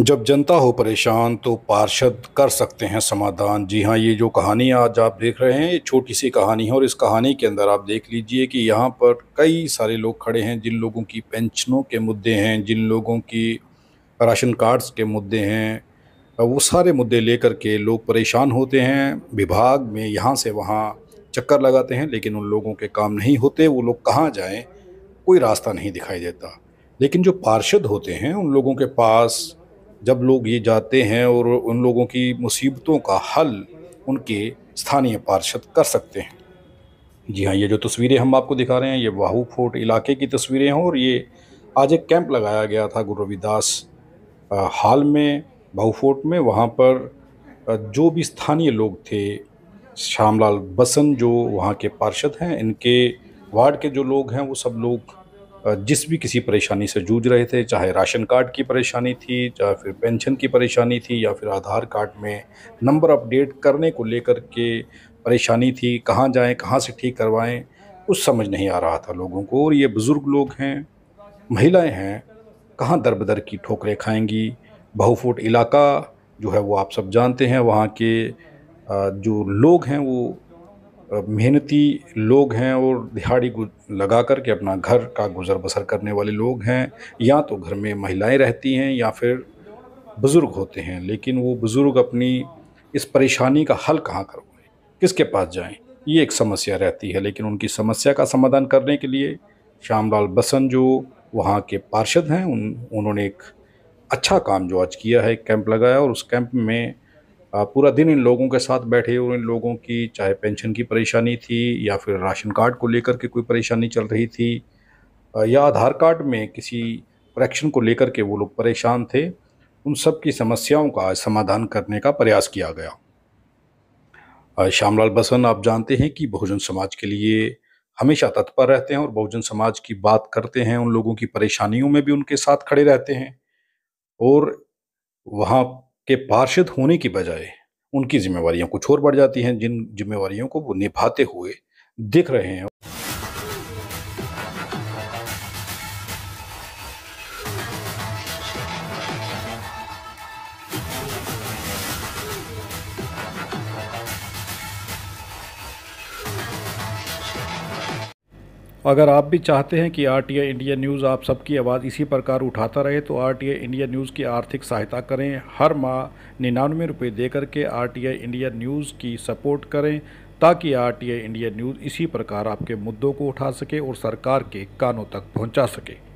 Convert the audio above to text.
जब जनता हो परेशान तो पार्षद कर सकते हैं समाधान जी हाँ ये जो कहानी आज आप देख रहे हैं ये छोटी सी कहानी है और इस कहानी के अंदर आप देख लीजिए कि यहाँ पर कई सारे लोग खड़े हैं जिन लोगों की पेंशनों के मुद्दे हैं जिन लोगों की राशन कार्ड्स के मुद्दे हैं वो सारे मुद्दे लेकर के लोग परेशान होते हैं विभाग में यहाँ से वहाँ चक्कर लगाते हैं लेकिन उन लोगों के काम नहीं होते वो लोग कहाँ जाएँ कोई रास्ता नहीं दिखाई देता लेकिन जो पार्षद होते हैं उन लोगों के पास जब लोग ये जाते हैं और उन लोगों की मुसीबतों का हल उनके स्थानीय पार्षद कर सकते हैं जी हाँ ये जो तस्वीरें हम आपको दिखा रहे हैं ये वाहू फोर्ट इलाके की तस्वीरें हैं और ये आज एक कैंप लगाया गया था गुरु रविदास हाल में बाहू फोर्ट में वहाँ पर जो भी स्थानीय लोग थे श्यामलाल बसन जो वहाँ के पार्षद हैं इनके वार्ड के जो लोग हैं वो सब लोग जिस भी किसी परेशानी से जूझ रहे थे चाहे राशन कार्ड की परेशानी थी चाहे फिर पेंशन की परेशानी थी या फिर आधार कार्ड में नंबर अपडेट करने को लेकर के परेशानी थी कहाँ जाएँ कहाँ से ठीक करवाएँ कुछ समझ नहीं आ रहा था लोगों को और ये बुज़ुर्ग लोग हैं महिलाएं हैं कहाँ दर बदर की ठोकरें खाएंगी बहुफुट इलाका जो है वो आप सब जानते हैं वहाँ के जो लोग हैं वो मेहनती लोग हैं और दिहाड़ी लगा कर के अपना घर का गुज़र बसर करने वाले लोग हैं या तो घर में महिलाएं रहती हैं या फिर बुज़ुर्ग होते हैं लेकिन वो बुज़ुर्ग अपनी इस परेशानी का हल कहाँ करवाएँ किसके पास जाएं ये एक समस्या रहती है लेकिन उनकी समस्या का समाधान करने के लिए श्यामलाल बसन जो वहाँ के पार्षद हैं उन उन्होंने एक अच्छा काम जो आज किया है कैंप लगाया और उस कैंप में पूरा दिन इन लोगों के साथ बैठे और इन लोगों की चाहे पेंशन की परेशानी थी या फिर राशन कार्ड को लेकर के कोई परेशानी चल रही थी या आधार कार्ड में किसी प्रेक्शन को लेकर के वो लोग परेशान थे उन सब की समस्याओं का समाधान करने का प्रयास किया गया श्यामलाल बसन आप जानते हैं कि बहुजन समाज के लिए हमेशा तत्पर रहते हैं और बहुजन समाज की बात करते हैं उन लोगों की परेशानियों में भी उनके साथ खड़े रहते हैं और वहाँ के पार्षद होने की बजाय उनकी जिम्मेवारियां कुछ और बढ़ जाती हैं जिन जिम्मेवारियों को वो निभाते हुए दिख रहे हैं अगर आप भी चाहते हैं कि R T I India news आप सबकी आवाज़ इसी प्रकार उठाता रहे तो R T I India news की आर्थिक सहायता करें हर माह निन्यानवे रुपये दे करके R T I India news की सपोर्ट करें ताकि R T I India news इसी प्रकार आपके मुद्दों को उठा सके और सरकार के कानों तक पहुंचा सके